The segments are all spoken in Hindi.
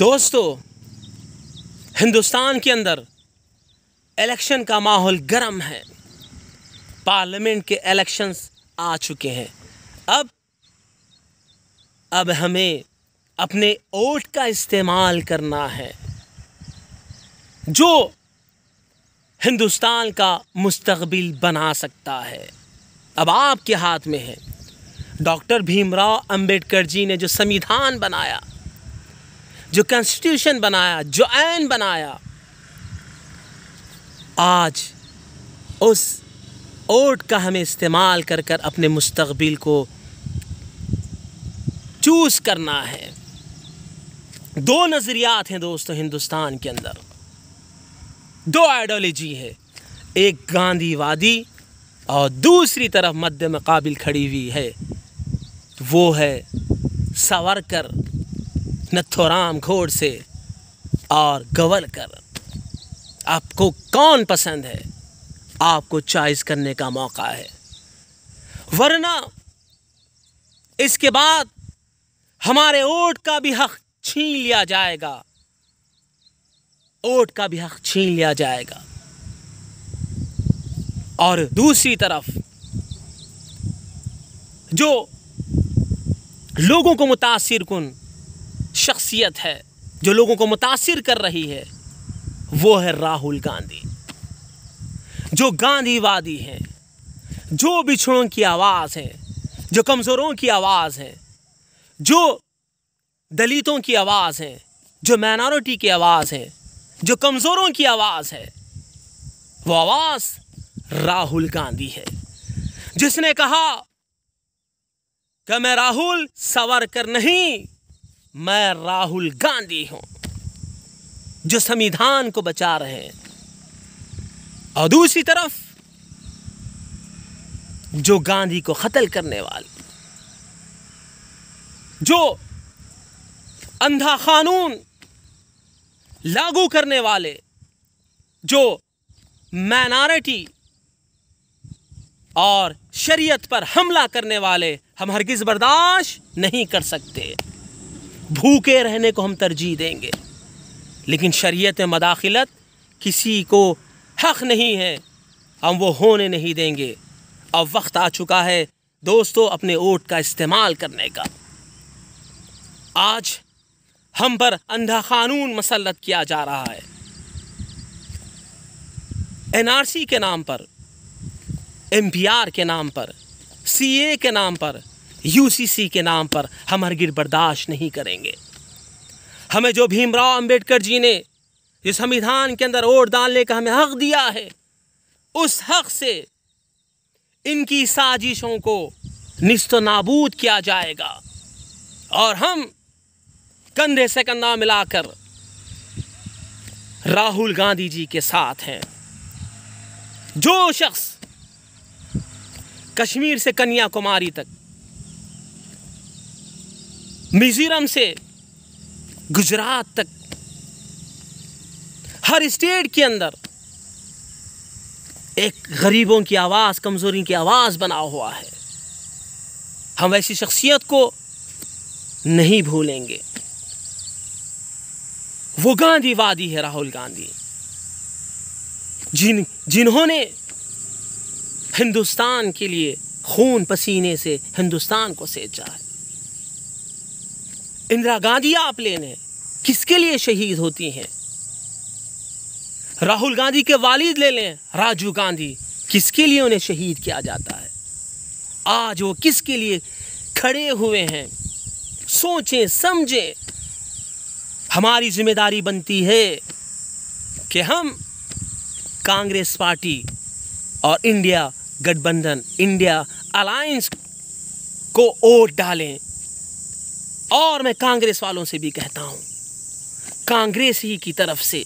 दोस्तों हिंदुस्तान के अंदर इलेक्शन का माहौल गर्म है पार्लियामेंट के इलेक्शंस आ चुके हैं अब अब हमें अपने वोट का इस्तेमाल करना है जो हिंदुस्तान का मुस्तबिल बना सकता है अब आपके हाथ में है डॉक्टर भीमराव अंबेडकर जी ने जो संविधान बनाया जो कॉन्स्टिट्यूशन बनाया जो ऐन बनाया आज उस ओट का हमें इस्तेमाल कर कर अपने मुस्तबिल को चूज़ करना है दो नज़रियात हैं दोस्तों हिंदुस्तान के अंदर दो आइडियोलॉजी है एक गांधीवादी और दूसरी तरफ मध्य मकाबिल खड़ी हुई है वो है सावरकर नथोराम से और गवलकर आपको कौन पसंद है आपको चॉइस करने का मौका है वरना इसके बाद हमारे ओट का भी हक छीन लिया जाएगा ओट का भी हक छीन लिया जाएगा और दूसरी तरफ जो लोगों को मुतासर कन शख्सियत है जो लोगों को मुतासर कर रही है वो है राहुल गांधी जो गांधीवादी हैं जो बिछड़ों की आवाज़ हैं जो कमज़ोरों की आवाज़ हैं जो दलितों की आवाज़ हैं जो माइनॉरिटी की आवाज़ हैं जो कमज़ोरों की आवाज़ है वो आवाज़ राहुल गांधी है जिसने कहा कि मैं राहुल सवरकर नहीं मैं राहुल गांधी हूं जो संविधान को बचा रहे हैं और दूसरी तरफ जो गांधी को कत्ल करने वाले जो अंधा कानून लागू करने वाले जो माइनॉरिटी और शरीयत पर हमला करने वाले हम हरगिज़ बर्दाश्त नहीं कर सकते भूखे रहने को हम तरजीह देंगे लेकिन शरीयत में मदाखलत किसी को हक़ नहीं है हम वो होने नहीं देंगे अब वक्त आ चुका है दोस्तों अपने ओट का इस्तेमाल करने का आज हम पर अंधा कानून मसलत किया जा रहा है एनआरसी के नाम पर एमपीआर के नाम पर सीए के नाम पर यूसीसी के नाम पर हम हरगिर बर्दाश्त नहीं करेंगे हमें जो भीमराव अंबेडकर जी ने जो संविधान के अंदर वोट डालने का हमें हक दिया है उस हक से इनकी साजिशों को निस्त नाबूद किया जाएगा और हम कंधे से कंधा मिलाकर राहुल गांधी जी के साथ हैं जो शख्स कश्मीर से कन्याकुमारी तक मिज़ोरम से गुजरात तक हर स्टेट के अंदर एक गरीबों की आवाज़ कमज़ोरी की आवाज़ बना हुआ है हम ऐसी शख्सियत को नहीं भूलेंगे वो गांधीवादी है राहुल गांधी जिन जिन्होंने हिंदुस्तान के लिए खून पसीने से हिंदुस्तान को सेचा है इंदिरा गांधी आप ले लें किसके लिए शहीद होती हैं राहुल गांधी के वालिद ले लें राजीव गांधी किसके लिए उन्हें शहीद किया जाता है आज वो किसके लिए खड़े हुए हैं सोचें समझें हमारी जिम्मेदारी बनती है कि हम कांग्रेस पार्टी और इंडिया गठबंधन इंडिया अलायंस को वोट डालें और मैं कांग्रेस वालों से भी कहता हूं कांग्रेस ही की तरफ से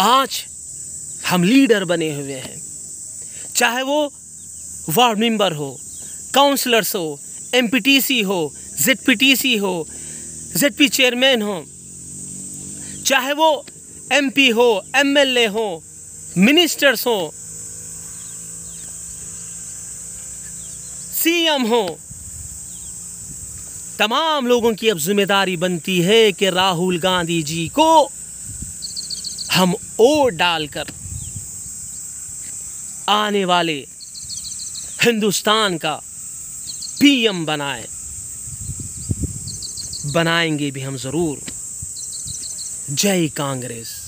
आज हम लीडर बने हुए हैं चाहे वो वार्ड मेंबर हो काउंसलर्स हो एम हो जेड हो जेड चेयरमैन हो चाहे वो एमपी हो एमएलए हो मिनिस्टर्स हो सीएम हो तमाम लोगों की अब जिम्मेदारी बनती है कि राहुल गांधी जी को हम ओ डालकर आने वाले हिंदुस्तान का पीएम बनाए बनाएंगे भी हम ज़रूर जय कांग्रेस